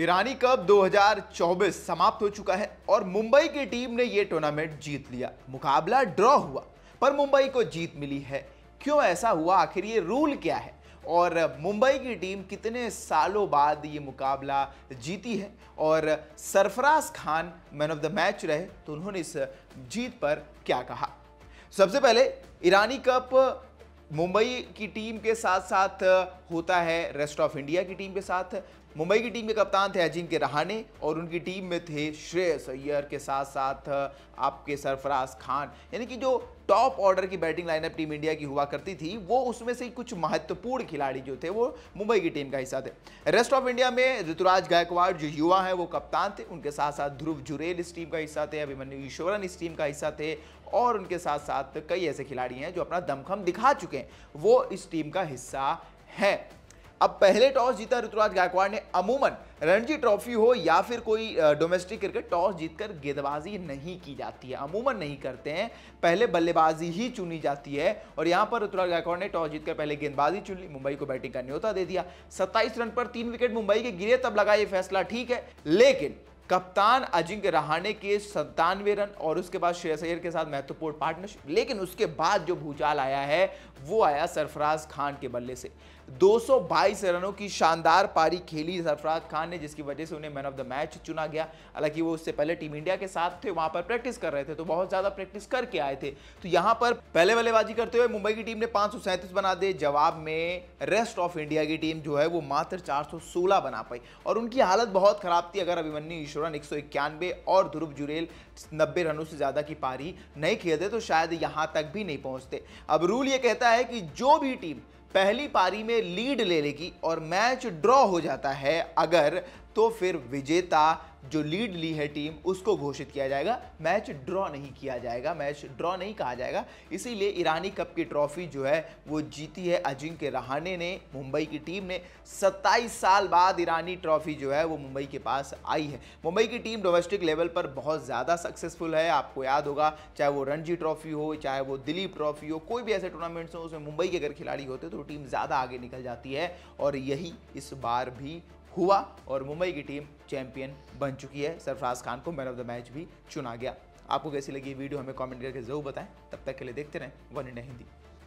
ईरानी cup 2024 समाप्त हो चुका है और मुंबई की टीम ने यह टूर्नामेंट जीत लिया मुकाबला ड्रॉ हुआ पर मुंबई को जीत मिली है क्यों ऐसा हुआ आखिर ये रूल क्या है और मुंबई की टीम कितने सालों बाद ये मुकाबला जीती है और Sarfaraz Khan man of the match रहे तो उन्होंने इस जीत पर क्या कहा सबसे पहले ईरानी कप मुंबई की टीम के साथ साथ होता है रेस्ट ऑफ इंडिया की टीम के साथ मुंबई की टीम के कप्तान थे अजिंक्य रहाणे और उनकी टीम में थे श्रेयस अय्यर के साथ साथ आपके सरफराज खान यानी कि जो टॉप ऑर्डर की बैटिंग लाइनअप टीम इंडिया की हुआ करती थी वो उसमें से कुछ महत्वपूर्ण खिलाड़ी जो थे वो मुंबई की टीम का हिस्सा थे रेस्ट ऑफ इंडिया में ऋतुराज गायकवाड़ जो युवा हैं वो कप्तान थे उनके साथ साथ ध्रुव जुरेल इस टीम का हिस्सा थे अभिमन्यु ईश्वरन इस टीम का हिस्सा थे और उनके साथ साथ कई ऐसे खिलाड़ी हैं जो अपना दमखम दिखा चुके हैं वो इस टीम का हिस्सा है अब पहले टॉस जीता ऋतुराज गायकवाड़ ने अमूमन रणजी ट्रॉफी हो या फिर कोई डोमेस्टिक क्रिकेट टॉस जीतकर गेंदबाजी नहीं की जाती है अमूमन नहीं करते हैं पहले बल्लेबाजी ही चुनी जाती है और यहां पर ऋतुराज गायकवाड़ ने टॉस जीतकर पहले गेंदबाजी चुन ली मुंबई को बैटिंग का न्योता दे दिया सत्ताईस रन पर तीन विकेट मुंबई के गिरे तब लगा ये फैसला ठीक है लेकिन कप्तान अजिंक्य रहाणे के सत्तानवे रन और उसके बाद श्रेयस अय्यर के साथ महत्वपूर्ण पार्टनरशिप लेकिन उसके बाद जो भूचाल आया है वो आया सरफराज खान के बल्ले से 222 रनों की शानदार पारी खेली सरफराज खान ने जिसकी वजह से उन्हें मैन ऑफ द मैच चुना गया हालांकि वो उससे पहले टीम इंडिया के साथ थे वहां पर प्रैक्टिस कर रहे थे तो बहुत ज़्यादा प्रैक्टिस करके आए थे तो यहाँ पर पहले बल्लेबाजी करते हुए मुंबई की टीम ने पाँच बना दिए जवाब में रेस्ट ऑफ इंडिया की टीम जो है वो मात्र चार बना पाई और उनकी हालत बहुत ख़राब थी अगर अभिमन्यु ईश्वरन एक और ध्रुव जुरेल नब्बे रनों से ज़्यादा की पारी नहीं खेलते तो शायद यहाँ तक भी नहीं पहुँचते अब रूल ये कहता है कि जो भी टीम पहली पारी में लीड ले लेगी और मैच ड्रॉ हो जाता है अगर तो फिर विजेता जो लीड ली है टीम उसको घोषित किया जाएगा मैच ड्रॉ नहीं किया जाएगा मैच ड्रॉ नहीं कहा जाएगा इसीलिए ईरानी कप की ट्रॉफी जो है वो जीती है अजिंक्य रहाने ने मुंबई की टीम ने 27 साल बाद ईरानी ट्रॉफी जो है वो मुंबई के पास आई है मुंबई की टीम डोमेस्टिक लेवल पर बहुत ज़्यादा सक्सेसफुल है आपको याद होगा चाहे वो रणजी ट्रॉफी हो चाहे वो दिलीप ट्रॉफी हो कोई भी ऐसे टूर्नामेंट्स हो उसमें मुंबई के अगर खिलाड़ी होते तो टीम ज़्यादा आगे निकल जाती है और यही इस बार भी हुआ और मुंबई की टीम चैंपियन बन चुकी है सरफराज खान को मैन ऑफ द मैच भी चुना गया आपको कैसी लगी वीडियो हमें कमेंट करके जरूर बताएं तब तक के लिए देखते रहें वन इंडिया हिंदी